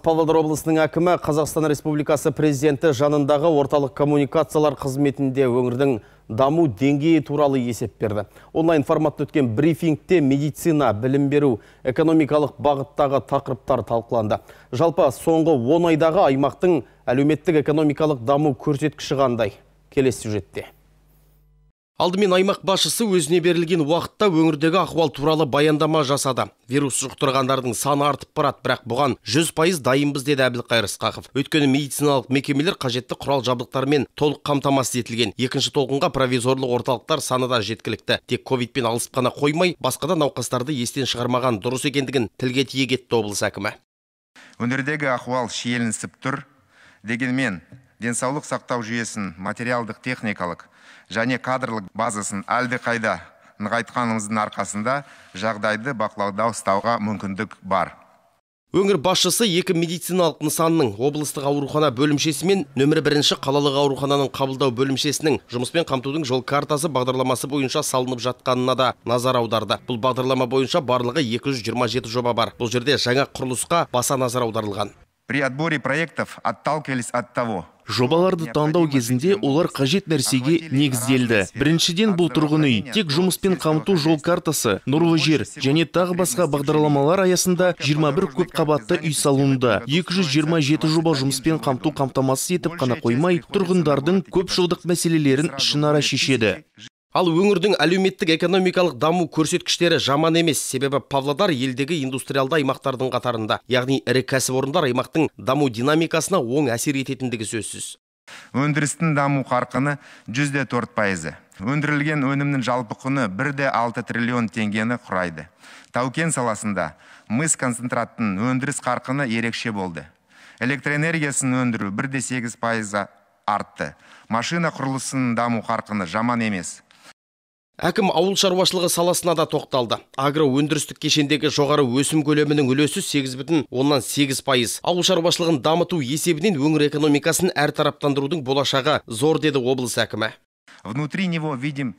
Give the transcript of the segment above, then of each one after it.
Павлодар облысының әкімі Қазақстан Республикасы президенті жанындағы орталық коммуникациялар қызметінде өңірдің даму деңгейі туралы есеп берді. Онлайн форматта өткен брифингте медицина, білім беру, экономикалық бағыттағы тақырыптар талқыланды. Жалпы соңғы 10 айдағы аймақтың әлеуметтік экономикалық даму көрсеткіші қандай? Келесі сюжетте. Алдымен аймақ басшысы өзіне берілген уақытта өңірдегі ахуал туралы баяндама жасады. Вирус жұқтырғандардың саны артып барады, бірақ бұған 100% дайынбыз деді Әбілқайыр Сқақов. Өткені медициналық мекемелер қажетті құрал жабдықтармен толық қамтамасыз етілген. Екінші толқынға провизорлық орталықтар саны да жеткілікті. Тек ковидпен алысып қана қоймай, басқа да науқастарды естен шығармаған дұрыс екендігін тілге тиек етті облыс әкімі. Өңірдегі ахуал шиелінісіп тұр. Дегенмен денсаулық сақтау жүйесін материалдық техникалық және кадрлық базасын қайда нығайтқанымыздың арқасында жағдайды бақылауда ұстауға мүмкіндік бар өңір басшысы екі медициналық нысанның облыстық аурухана бөлімшесі мен нөмірі бірінші қалалық аурухананың қабылдау бөлімшесінің жұмыспен қамтудың жол картасы бағдарламасы бойынша салынып жатқанына да назар аударды бұл бағдарлама бойынша барлығы 227 жоба бар бұл жерде жаңа құрылысқа баса назар аударылған при отборе проектов отталкивались от того, жобаларды таңдау кезінде олар қажет нәрсеге негізделді біріншіден бұл тұрғын үй тек жұмыспен қамту жол картасы нұрлы жер және тағы басқа бағдарламалар аясында 21 көпқабатты үй салынуда 227 жоба жұмыспен қамту қамтамасыз етіп қана қоймай тұрғындардың көп көпжылдық мәселелерін ішінара шешеді ал өңірдің әлеуметтік экономикалық даму көрсеткіштері жаман емес себебі павлодар елдегі индустриалды аймақтардың қатарында яғни ірі кәсіпорындар аймақтың даму динамикасына оң әсер ететіндігі сөзсіз өндірістің даму қарқыны 104 пайызы өндірілген өнімнің жалпы құны 1,6 триллион теңгені құрайды Таукен саласында мыс концентраттың өндіріс қарқыны ерекше болды электроэнергиясын өндіру 1,8 сегіз артты машина құрылысының даму қарқыны жаман емес Әкім ауыл шаруашылығы саласына да тоқталды. агроөндірістік өндірістік кешендегі жоғары өсім көлемінің үлесі 8 бүтін оннан 8 пайыз. Ауыл шаруашылығын дамыту есебінен өңір экономикасын әртараптандырудың болашағы зор деді облыс әкімі. Внутри него видим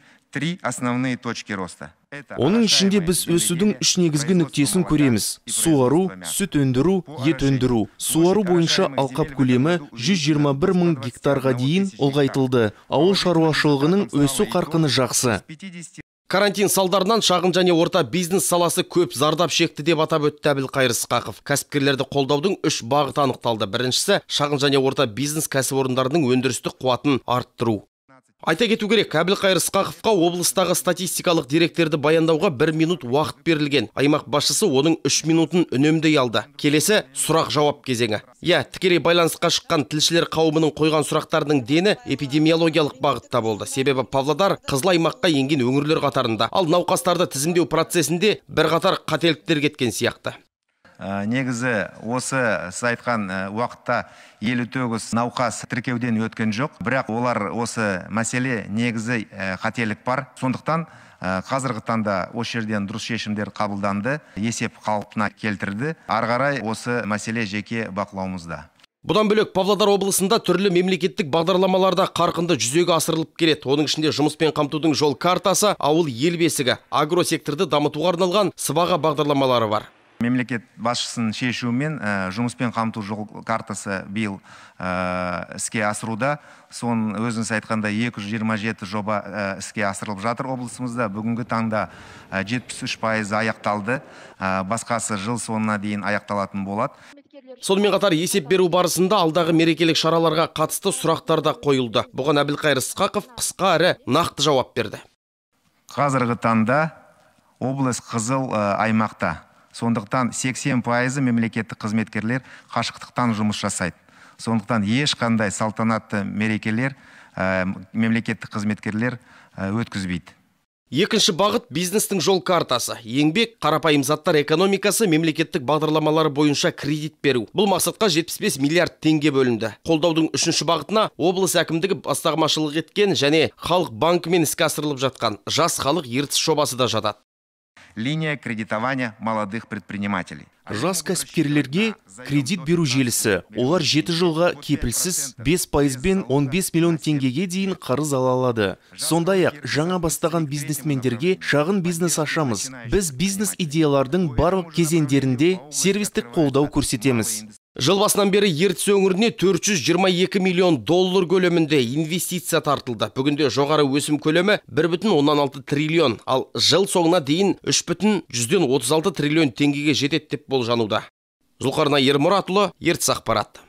оның ішінде біз өсудің үш негізгі нүктесін көреміз суару сүт өндіру ет өндіру суару бойынша алқап көлемі 121 мың гектарға дейін ұлғайтылды ауыл шаруашылығының өсу қарқыны жақсы карантин салдарынан шағын және орта бизнес саласы көп зардап шекті деп атап өтті әбілқайыр ысқақов кәсіпкерлерді қолдаудың үш бағыты анықталды біріншісі шағын және орта бизнес кәсіпорындарының өндірістік қуатын арттыру айта кету керек әбілқайыр ысқақовқа облыстағы статистикалық деректерді баяндауға бір минут уақыт берілген аймақ басшысы оның үш минутын үнемдей алды келесі сұрақ жауап кезеңі иә тікелей байланысқа шыққан тілшілер қауымының қойған сұрақтарының дені эпидемиологиялық бағытта болды себебі павлодар қызыл аймаққа енген өңірлер қатарында ал науқастарды тізімдеу процесінде бірқатар қателіктер кеткен сияқты Э, негізі осы сіз айтқан э, уақытта елу тоғыз науқас тіркеуден өткен жоқ бірақ олар осы мәселе негізі э, қателік бар сондықтан қазіргі таңда осы жерден дұрыс шешімдер қабылданды есеп қалпына келтірді ары осы мәселе жеке бақылауымызда бұдан бөлек павлодар облысында түрлі мемлекеттік бағдарламаларда қарқынды жүзеге асырылып келеді оның ішінде жұмыспен қамтудың жол картасы ауыл ел бесігі агросекторды дамытуға арналған сыбаға бағдарламалары бар мемлекет басшысының шешуімен э, жұмыспен қамту жол картасы биыл э, іске асыруда соның өзіңіз айтқандай 227 жоба э, іске асырылып жатыр облысымызда бүгінгі таңда 73 пайызы аяқталды басқасы жыл соңына дейін аяқталатын болады сонымен қатар есеп беру барысында алдағы мерекелік шараларға қатысты сұрақтар да қойылды бұған әбілқайыр ысқақов қысқа әрі нақты жауап берді қазіргі таңда облыс қызыл аймақта сондықтан 80 пайызы мемлекеттік қызметкерлер қашықтықтан жұмыс жасайды сондықтан ешқандай салтанатты мерекелер ә, мемлекеттік қызметкерлер э, өткізбейді екінші бағыт бизнестің жол картасы еңбек қарапайым заттар экономикасы мемлекеттік бағдарламалары бойынша кредит беру бұл мақсатқа 75 миллиард теңге бөлінді қолдаудың үшінші бағытына облыс әкімдігі бастамашылық еткен және халық банкімен іске асырылып жатқан жас халық ертіс жобасы да жатады линия кредитования молодых предпринимателей жас кәсіпкерлерге кредит беру желісі олар жеті жылға кепілсіз 5 пайызбен 15 миллион теңгеге дейін қарыз ала алады сондай ақ жаңа бастаған бизнесмендерге шағын бизнес ашамыз біз бизнес идеялардың барлық кезеңдерінде сервистік қолдау көрсетеміз Жыл басынан бері ертіс өңіріне 422 миллион доллар көлемінде инвестиция тартылды. Бүгінде жоғары өсім көлемі 1,16 триллион, ал жыл соңына дейін 3,136 триллион теңгеге жетеді деп болжануда. Зұлқарына Ермұратұлы, ертіс ақпарат.